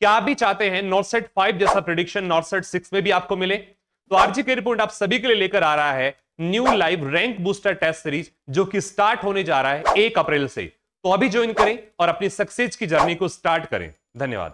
क्या आप भी चाहते हैं नॉर्सेट फाइव जैसा प्रिडिक्शन नॉर्सेट सिक्स में भी आपको मिले तो आरजी के रिपोर्ट आप सभी के लिए लेकर आ रहा है new live rank booster test series जो कि स्टार्ट होने जा रहा है एक अप्रैल से तो अभी ज्वाइन करें और अपनी सक्सेस की जर्नी को स्टार्ट करें धन्यवाद